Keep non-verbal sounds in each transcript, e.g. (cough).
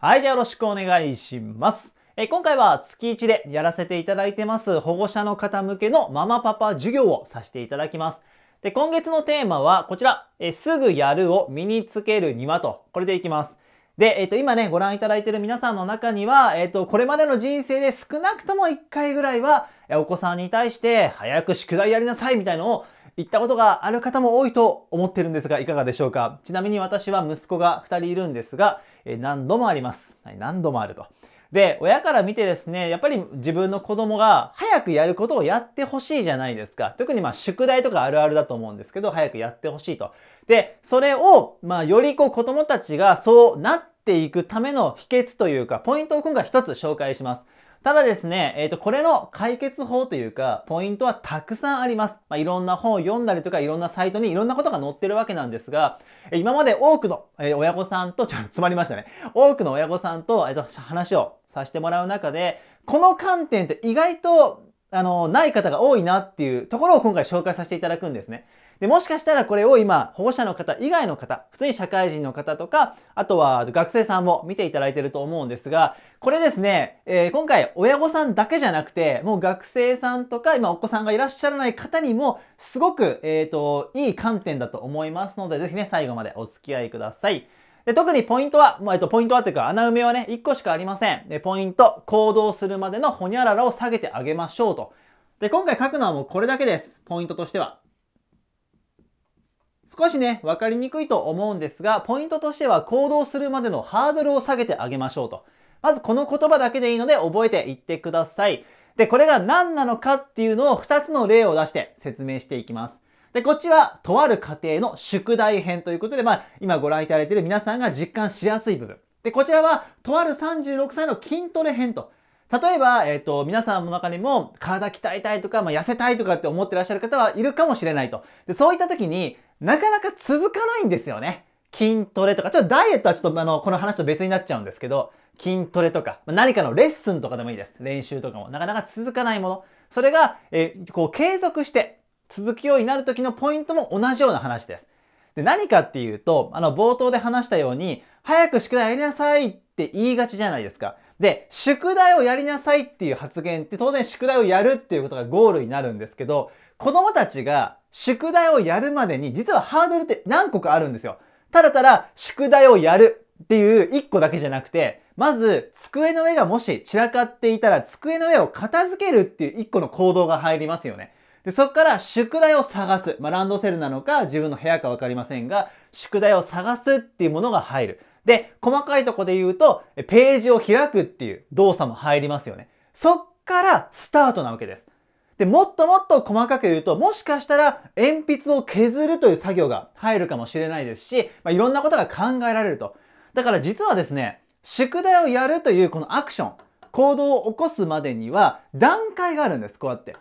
はい、じゃあよろしくお願いします。え今回は月1でやらせていただいてます保護者の方向けのママパパ授業をさせていただきます。で、今月のテーマはこちら、えすぐやるを身につけるにはと、これでいきます。で、えっ、と、今ね、ご覧いただいている皆さんの中には、えっ、と、これまでの人生で少なくとも1回ぐらいは、えお子さんに対して、早く宿題やりなさいみたいのを言ったことがある方も多いと思ってるんですが、いかがでしょうかちなみに私は息子が2人いるんですが、何度もあります。何度もあると。で、親から見てですね、やっぱり自分の子供が早くやることをやってほしいじゃないですか。特にまあ宿題とかあるあるだと思うんですけど、早くやってほしいと。で、それを、まあよりこう子供たちがそうなっていくための秘訣というか、ポイントを今回一つ紹介します。ただですね、えっ、ー、と、これの解決法というか、ポイントはたくさんあります。まあ、いろんな本を読んだりとか、いろんなサイトにいろんなことが載ってるわけなんですが、今まで多くの、え親御さんと、ちょっと詰まりましたね。多くの親御さんと、えっ、ー、と、話をさせてもらう中で、この観点って意外と、あの、ない方が多いなっていうところを今回紹介させていただくんですね。で、もしかしたらこれを今、保護者の方以外の方、普通に社会人の方とか、あとは学生さんも見ていただいてると思うんですが、これですね、えー、今回親御さんだけじゃなくて、もう学生さんとか、今お子さんがいらっしゃらない方にも、すごく、えっ、ー、と、いい観点だと思いますので、ぜひね、最後までお付き合いください。で特にポイントは、まあ、えっと、ポイントはというか、穴埋めはね、1個しかありません。で、ポイント、行動するまでのほにゃららを下げてあげましょうと。で、今回書くのはもうこれだけです。ポイントとしては。少しね、わかりにくいと思うんですが、ポイントとしては行動するまでのハードルを下げてあげましょうと。まずこの言葉だけでいいので覚えていってください。で、これが何なのかっていうのを2つの例を出して説明していきます。で、こっちは、とある家庭の宿題編ということで、まあ、今ご覧いただいている皆さんが実感しやすい部分。で、こちらは、とある36歳の筋トレ編と。例えば、えっ、ー、と、皆さんの中にも、体鍛えたいとか、まあ、痩せたいとかって思ってらっしゃる方はいるかもしれないと。で、そういった時に、なかなか続かないんですよね。筋トレとか、ちょっとダイエットはちょっとあの、この話と別になっちゃうんですけど、筋トレとか、何かのレッスンとかでもいいです。練習とかも。なかなか続かないもの。それが、えこう継続して続くようになる時のポイントも同じような話です。で、何かっていうと、あの、冒頭で話したように、早く宿題やりなさいって言いがちじゃないですか。で、宿題をやりなさいっていう発言って当然宿題をやるっていうことがゴールになるんですけど、子供たちが宿題をやるまでに実はハードルって何個かあるんですよ。ただただ宿題をやるっていう一個だけじゃなくて、まず机の上がもし散らかっていたら机の上を片付けるっていう一個の行動が入りますよね。で、そこから宿題を探す。まあ、ランドセルなのか自分の部屋かわかりませんが、宿題を探すっていうものが入る。で、細かいとこで言うと、ページを開くっていう動作も入りますよね。そっからスタートなわけです。で、もっともっと細かく言うと、もしかしたら鉛筆を削るという作業が入るかもしれないですし、まあ、いろんなことが考えられると。だから実はですね、宿題をやるというこのアクション、行動を起こすまでには段階があるんです、こうやって。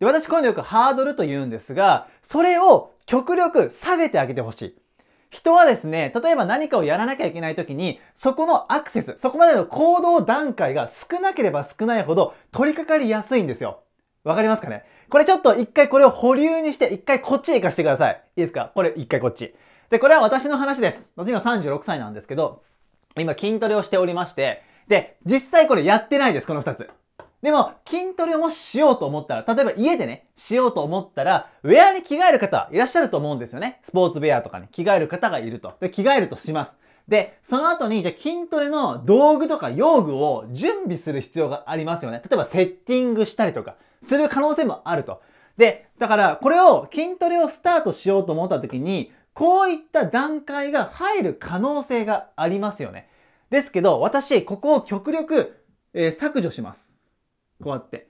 で私こういうのよくハードルと言うんですが、それを極力下げてあげてほしい。人はですね、例えば何かをやらなきゃいけない時に、そこのアクセス、そこまでの行動段階が少なければ少ないほど取り掛かりやすいんですよ。わかりますかねこれちょっと一回これを保留にして、一回こっちへ行かしてください。いいですかこれ一回こっち。で、これは私の話です。私今36歳なんですけど、今筋トレをしておりまして、で、実際これやってないです、この二つ。でも、筋トレもしようと思ったら、例えば家でね、しようと思ったら、ウェアに着替える方いらっしゃると思うんですよね。スポーツウェアとかに、ね、着替える方がいると。で、着替えるとします。で、その後に、じゃ筋トレの道具とか用具を準備する必要がありますよね。例えばセッティングしたりとか、する可能性もあると。で、だからこれを筋トレをスタートしようと思った時に、こういった段階が入る可能性がありますよね。ですけど、私、ここを極力、えー、削除します。こうやって。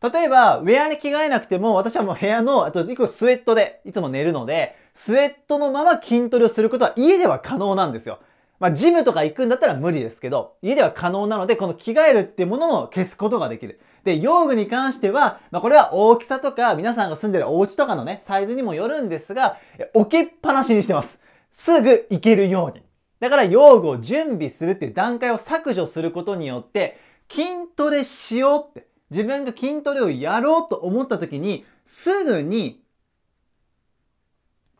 例えば、ウェアに着替えなくても、私はもう部屋の、あと、一個スウェットで、いつも寝るので、スウェットのまま筋トレをすることは家では可能なんですよ。まあ、ジムとか行くんだったら無理ですけど、家では可能なので、この着替えるってものを消すことができる。で、用具に関しては、まあ、これは大きさとか、皆さんが住んでるお家とかのね、サイズにもよるんですが、置きっぱなしにしてます。すぐ行けるように。だから用具を準備するっていう段階を削除することによって、筋トレしようって、自分が筋トレをやろうと思った時に、すぐに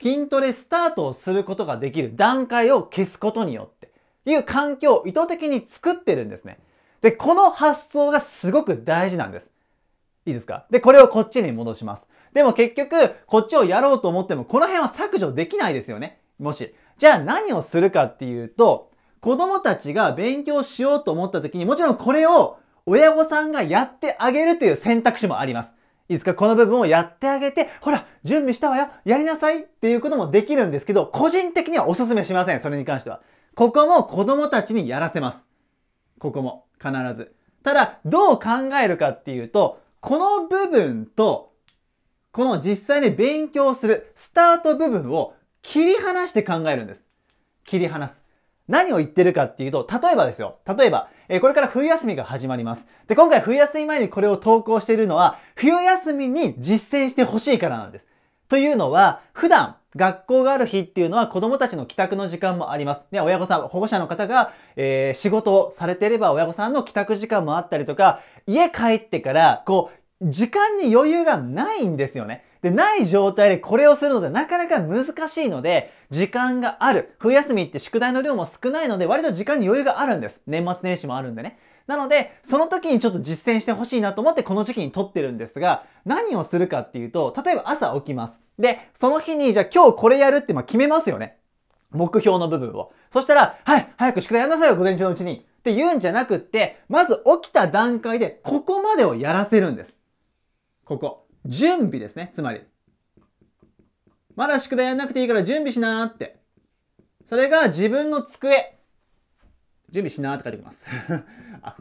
筋トレスタートをすることができる段階を消すことによっていう環境を意図的に作ってるんですね。で、この発想がすごく大事なんです。いいですかで、これをこっちに戻します。でも結局、こっちをやろうと思っても、この辺は削除できないですよね。もし。じゃあ何をするかっていうと、子供たちが勉強しようと思った時に、もちろんこれを親御さんがやってあげるという選択肢もあります。いいですかこの部分をやってあげて、ほら、準備したわよやりなさいっていうこともできるんですけど、個人的にはおすすめしません。それに関しては。ここも子供たちにやらせます。ここも。必ず。ただ、どう考えるかっていうと、この部分と、この実際に勉強するスタート部分を切り離して考えるんです。切り離す。何を言ってるかっていうと、例えばですよ。例えば、えー、これから冬休みが始まります。で、今回冬休み前にこれを投稿しているのは、冬休みに実践してほしいからなんです。というのは、普段、学校がある日っていうのは子供たちの帰宅の時間もあります。ね、親御さん、保護者の方が、えー、仕事をされていれば親御さんの帰宅時間もあったりとか、家帰ってから、こう、時間に余裕がないんですよね。で、ない状態でこれをするのでなかなか難しいので、時間がある。冬休みって宿題の量も少ないので、割と時間に余裕があるんです。年末年始もあるんでね。なので、その時にちょっと実践してほしいなと思ってこの時期に撮ってるんですが、何をするかっていうと、例えば朝起きます。で、その日に、じゃあ今日これやるってまあ決めますよね。目標の部分を。そしたら、はい、早く宿題やんなさいよ、午前中のうちに。って言うんじゃなくって、まず起きた段階で、ここまでをやらせるんです。ここ。準備ですね。つまり。まだ宿題やんなくていいから準備しなーって。それが自分の机。準備しなーって書いておきます (laughs) あ。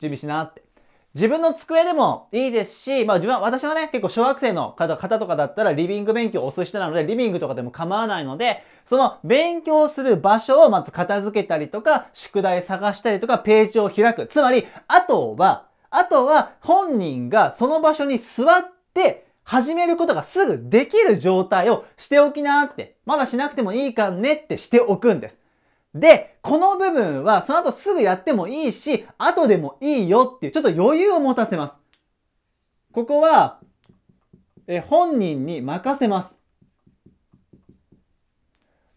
準備しなーって。自分の机でもいいですし、まあ自分は、私はね、結構小学生の方とかだったらリビング勉強を押す人なので、リビングとかでも構わないので、その勉強する場所をまず片付けたりとか、宿題探したりとか、ページを開く。つまり、あとはあとは本人がその場所に座って始めることがすぐできる状態をしておきなって、まだしなくてもいいかねってしておくんです。で、この部分はその後すぐやってもいいし、後でもいいよっていうちょっと余裕を持たせます。ここは、え本人に任せます。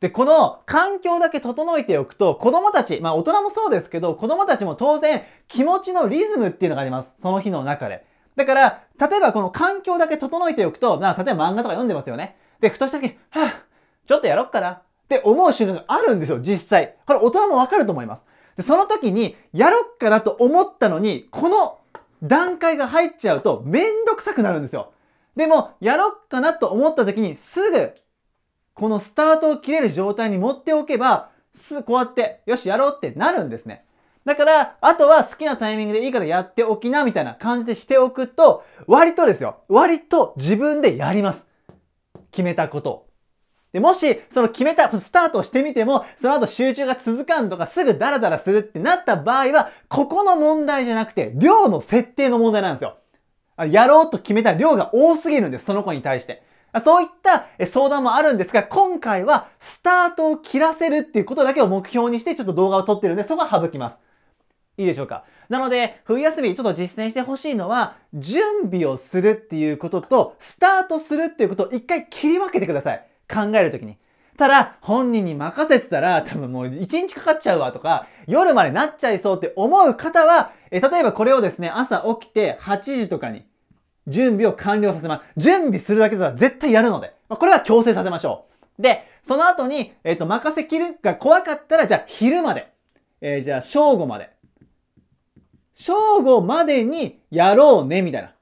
で、この環境だけ整えておくと、子供たち、まあ大人もそうですけど、子供たちも当然気持ちのリズムっていうのがあります。その日の中で。だから、例えばこの環境だけ整えておくと、まあ例えば漫画とか読んでますよね。で、ふとした時、はぁ、ちょっとやろっかなって思う瞬間があるんですよ、実際。これ大人もわかると思います。で、その時に、やろっかなと思ったのに、この段階が入っちゃうとめんどくさくなるんですよ。でも、やろっかなと思った時にすぐこのスタートを切れる状態に持っておけば、す、こうやって、よし、やろうってなるんですね。だから、あとは好きなタイミングでいいからやっておきな、みたいな感じでしておくと、割とですよ。割と自分でやります。決めたことを。で、もし、その決めた、スタートをしてみても、その後集中が続かんとか、すぐダラダラするってなった場合は、ここの問題じゃなくて、量の設定の問題なんですよ。やろうと決めた量が多すぎるんです、その子に対して。そういった相談もあるんですが、今回はスタートを切らせるっていうことだけを目標にしてちょっと動画を撮ってるんで、そこは省きます。いいでしょうかなので、冬休みちょっと実践してほしいのは、準備をするっていうことと、スタートするっていうことを一回切り分けてください。考えるときに。ただ、本人に任せてたら、多分もう1日かかっちゃうわとか、夜までなっちゃいそうって思う方は、え例えばこれをですね、朝起きて8時とかに準備を完了させます。準備するだけだは絶対やるので。まあ、これは強制させましょう。で、その後に、えっ、ー、と、任せきるが怖かったら、じゃあ昼まで。えー、じゃあ正午まで。正午までにやろうね、みたいな。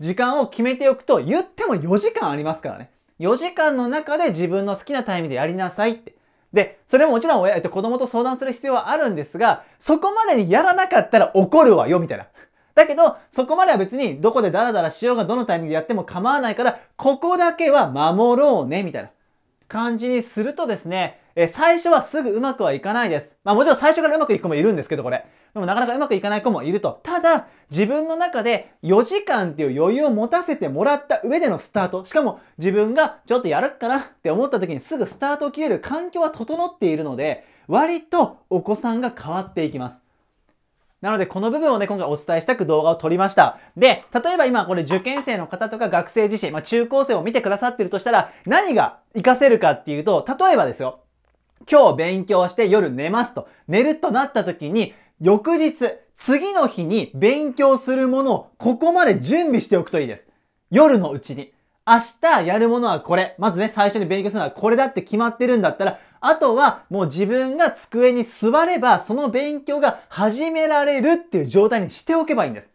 時間を決めておくと、言っても4時間ありますからね。4時間の中で自分の好きなタイミングでやりなさいって。で、それももちろん親、えっと、子供と相談する必要はあるんですが、そこまでにやらなかったら怒るわよ、みたいな。だけど、そこまでは別にどこでダラダラしようがどのタイミングでやっても構わないから、ここだけは守ろうね、みたいな感じにするとですね、え最初はすぐうまくはいかないです。まあもちろん最初からうまくいく子もいるんですけど、これ。でもなかなかうまくいかない子もいると。ただ、自分の中で4時間っていう余裕を持たせてもらった上でのスタート。しかも自分がちょっとやるかなって思った時にすぐスタートを切れる環境は整っているので、割とお子さんが変わっていきます。なので、この部分をね、今回お伝えしたく動画を撮りました。で、例えば今これ受験生の方とか学生自身、まあ中高生を見てくださってるとしたら、何が活かせるかっていうと、例えばですよ、今日勉強して夜寝ますと、寝るとなった時に、翌日、次の日に勉強するものをここまで準備しておくといいです。夜のうちに。明日やるものはこれ。まずね、最初に勉強するのはこれだって決まってるんだったら、あとはもう自分が机に座れば、その勉強が始められるっていう状態にしておけばいいんです。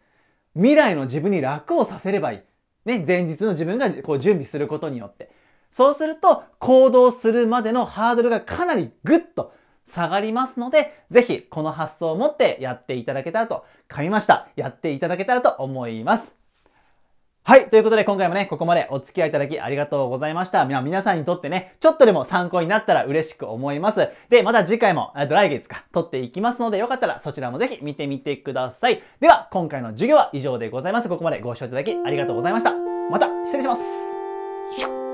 未来の自分に楽をさせればいい。ね、前日の自分がこう準備することによって。そうすると、行動するまでのハードルがかなりぐっと下がりますので、ぜひこの発想を持ってやっていただけたらと、買いました。やっていただけたらと思います。はい。ということで、今回もね、ここまでお付き合いいただきありがとうございました。皆さんにとってね、ちょっとでも参考になったら嬉しく思います。で、また次回も、え来月か、撮っていきますので、よかったらそちらもぜひ見てみてください。では、今回の授業は以上でございます。ここまでご視聴いただきありがとうございました。また、失礼します。